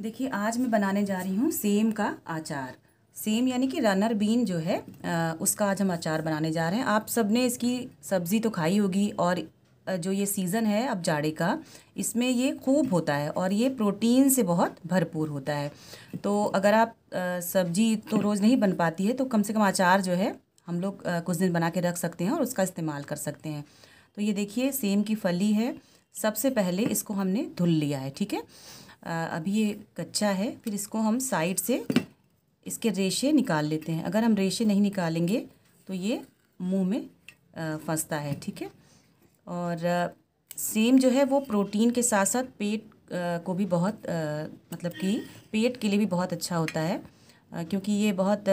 देखिए आज मैं बनाने जा रही हूँ सेम का आचार सेम यानी कि रनर बीन जो है आ, उसका आज हम अचार बनाने जा रहे हैं आप सबने इसकी सब्ज़ी तो खाई होगी और जो ये सीज़न है अब जाड़े का इसमें ये खूब होता है और ये प्रोटीन से बहुत भरपूर होता है तो अगर आप सब्ज़ी तो रोज़ नहीं बन पाती है तो कम से कम अचार जो है हम लोग कुछ दिन बना के रख सकते हैं और उसका इस्तेमाल कर सकते हैं तो ये देखिए सेम की फली है सबसे पहले इसको हमने धुल लिया है ठीक है अभी ये कच्चा है फिर इसको हम साइड से इसके रेशे निकाल लेते हैं अगर हम रेशे नहीं निकालेंगे तो ये मुंह में फंसता है ठीक है और सेम जो है वो प्रोटीन के साथ साथ पेट को भी बहुत मतलब कि पेट के लिए भी बहुत अच्छा होता है क्योंकि ये बहुत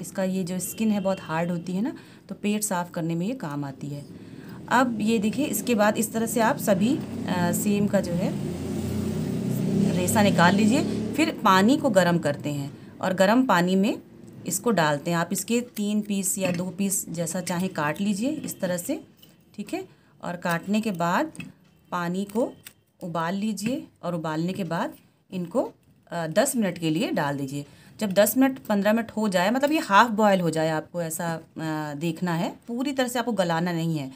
इसका ये जो स्किन है बहुत हार्ड होती है ना तो पेट साफ़ करने में ये काम आती है अब ये देखिए इसके बाद इस तरह से आप सभी सेम का जो है रेसा निकाल लीजिए फिर पानी को गर्म करते हैं और गर्म पानी में इसको डालते हैं आप इसके तीन पीस या दो पीस जैसा चाहे काट लीजिए इस तरह से ठीक है और काटने के बाद पानी को उबाल लीजिए और उबालने के बाद इनको दस मिनट के लिए डाल दीजिए जब दस मिनट पंद्रह मिनट हो जाए मतलब ये हाफ़ बॉयल हो जाए आपको ऐसा देखना है पूरी तरह से आपको गलाना नहीं है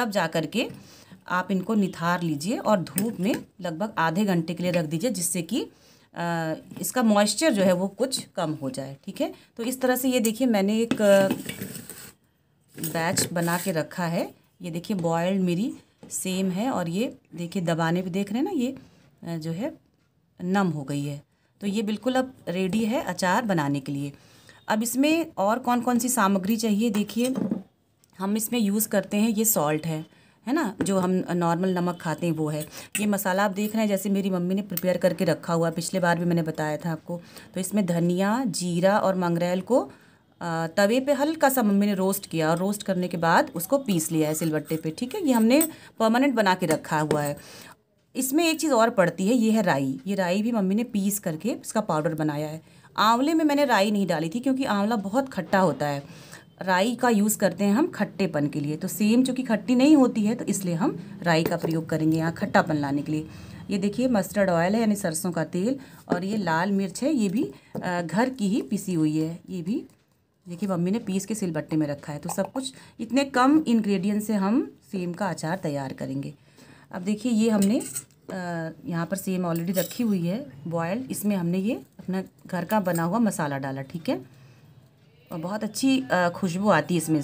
तब जा कर के आप इनको निथार लीजिए और धूप में लगभग आधे घंटे के लिए रख दीजिए जिससे कि इसका मॉइस्चर जो है वो कुछ कम हो जाए ठीक है तो इस तरह से ये देखिए मैंने एक बैच बना के रखा है ये देखिए बॉयल्ड मेरी सेम है और ये देखिए दबाने पे देख रहे हैं ना ये जो है नम हो गई है तो ये बिल्कुल अब रेडी है अचार बनाने के लिए अब इसमें और कौन कौन सी सामग्री चाहिए देखिए हम इसमें यूज़ करते हैं ये सॉल्ट है है ना जो हम नॉर्मल नमक खाते हैं वो है ये मसाला आप देख रहे हैं जैसे मेरी मम्मी ने प्रिपेयर करके रखा हुआ पिछले बार भी मैंने बताया था आपको तो इसमें धनिया जीरा और मंगरेल को तवे पे हल्का सा मम्मी ने रोस्ट किया और रोस्ट करने के बाद उसको पीस लिया है सिलबट्टे पे ठीक है ये हमने परमानेंट बना के रखा हुआ है इसमें एक चीज़ और पड़ती है ये है राई ये राई भी मम्मी ने पीस करके इसका पाउडर बनाया है आंवले में मैंने राई नहीं डाली थी क्योंकि आंवला बहुत खट्टा होता है राई का यूज़ करते हैं हम खट्टेपन के लिए तो सेम चूँकि खट्टी नहीं होती है तो इसलिए हम राई का प्रयोग करेंगे यहाँ खट्टापन लाने के लिए ये देखिए मस्टर्ड ऑयल है यानी सरसों का तेल और ये लाल मिर्च है ये भी घर की ही पिसी हुई है ये भी देखिए मम्मी ने पीस के सिलबट्टे में रखा है तो सब कुछ इतने कम इन्ग्रीडियंट से हम सेम का अचार तैयार करेंगे अब देखिए ये हमने यहाँ पर सेम ऑलरेडी रखी हुई है बॉयल इसमें हमने ये अपना घर का बना हुआ मसाला डाला ठीक है और बहुत अच्छी खुशबू आती है इसमें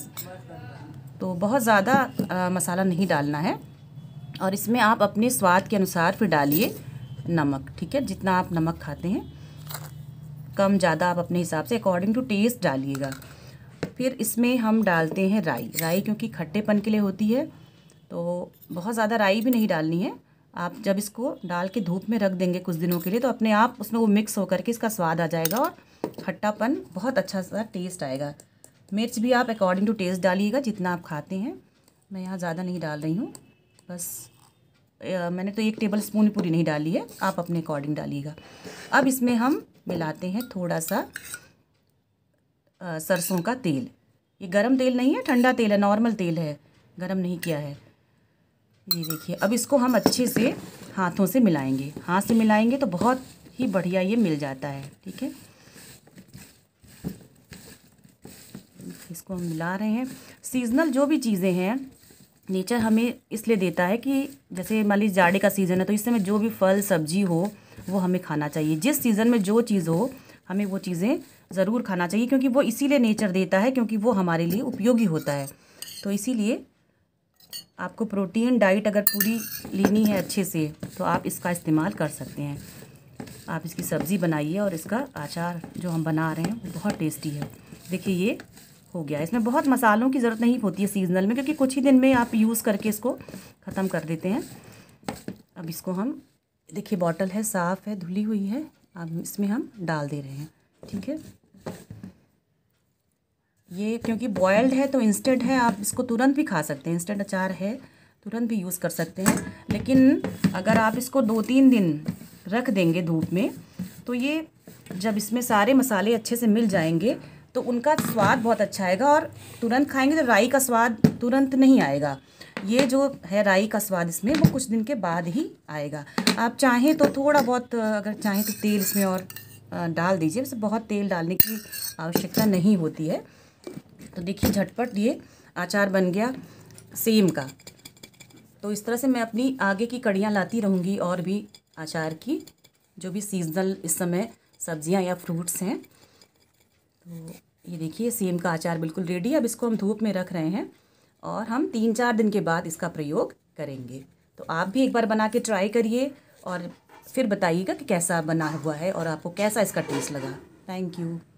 तो बहुत ज़्यादा मसाला नहीं डालना है और इसमें आप अपने स्वाद के अनुसार फिर डालिए नमक ठीक है जितना आप नमक खाते हैं कम ज़्यादा आप अपने हिसाब से अकॉर्डिंग टू टेस्ट डालिएगा फिर इसमें हम डालते हैं राई राई क्योंकि खट्टेपन के लिए होती है तो बहुत ज़्यादा राई भी नहीं डालनी है आप जब इसको डाल के धूप में रख देंगे कुछ दिनों के लिए तो अपने आप उसमें वो मिक्स होकर के इसका स्वाद आ जाएगा और खट्टापन बहुत अच्छा सा टेस्ट आएगा मिर्च भी आप अकॉर्डिंग टू टेस्ट डालिएगा जितना आप खाते हैं मैं यहाँ ज़्यादा नहीं डाल रही हूँ बस आ, मैंने तो एक टेबल स्पून पूरी नहीं डाली है आप अपने अकॉर्डिंग डालिएगा अब इसमें हम मिलाते हैं थोड़ा सा सरसों का तेल ये गरम तेल नहीं है ठंडा तेल है नॉर्मल तेल है गरम नहीं किया है ये देखिए अब इसको हम अच्छे से हाथों से मिलाएंगे हाथ से मिलाएंगे तो बहुत ही बढ़िया ये मिल जाता है ठीक है इसको हम मिला रहे हैं सीजनल जो भी चीज़ें हैं नेचर हमें इसलिए देता है कि जैसे मान लीजिए जाड़े का सीज़न है तो इस समय जो भी फल सब्जी हो वो हमें खाना चाहिए जिस सीज़न में जो चीज़ हो हमें वो चीज़ें ज़रूर खाना चाहिए क्योंकि वो इसीलिए नेचर देता है क्योंकि वो हमारे लिए उपयोगी होता है तो इसीलिए आपको प्रोटीन डाइट अगर पूरी लेनी है अच्छे से तो आप इसका इस्तेमाल कर सकते हैं आप इसकी सब्ज़ी बनाइए और इसका अचार जो हम बना रहे हैं बहुत टेस्टी है देखिए ये हो गया इसमें बहुत मसालों की ज़रूरत नहीं होती है सीजनल में क्योंकि कुछ ही दिन में आप यूज़ करके इसको ख़त्म कर देते हैं अब इसको हम देखिए बॉटल है साफ़ है धुली हुई है अब इसमें हम डाल दे रहे हैं ठीक है ये क्योंकि बॉयल्ड है तो इंस्टेंट है आप इसको तुरंत भी खा सकते हैं इंस्टेंट अचार है तुरंत भी यूज़ कर सकते हैं लेकिन अगर आप इसको दो तीन दिन रख देंगे धूप में तो ये जब इसमें सारे मसाले अच्छे से मिल जाएंगे तो उनका स्वाद बहुत अच्छा आएगा और तुरंत खाएंगे तो राई का स्वाद तुरंत नहीं आएगा ये जो है राई का स्वाद इसमें वो कुछ दिन के बाद ही आएगा आप चाहें तो थोड़ा बहुत अगर चाहें तो तेल इसमें और डाल दीजिए वैसे बहुत तेल डालने की आवश्यकता नहीं होती है तो देखिए झटपट ये अचार बन गया सेम का तो इस तरह से मैं अपनी आगे की कड़ियाँ लाती रहूँगी और भी अचार की जो भी सीजनल इस समय सब्जियाँ या फ्रूट्स हैं तो ये देखिए सेम का अचार बिल्कुल रेडी है अब इसको हम धूप में रख रहे हैं और हम तीन चार दिन के बाद इसका प्रयोग करेंगे तो आप भी एक बार बना के ट्राई करिए और फिर बताइएगा कि कैसा बना हुआ है और आपको कैसा इसका टेस्ट लगा थैंक यू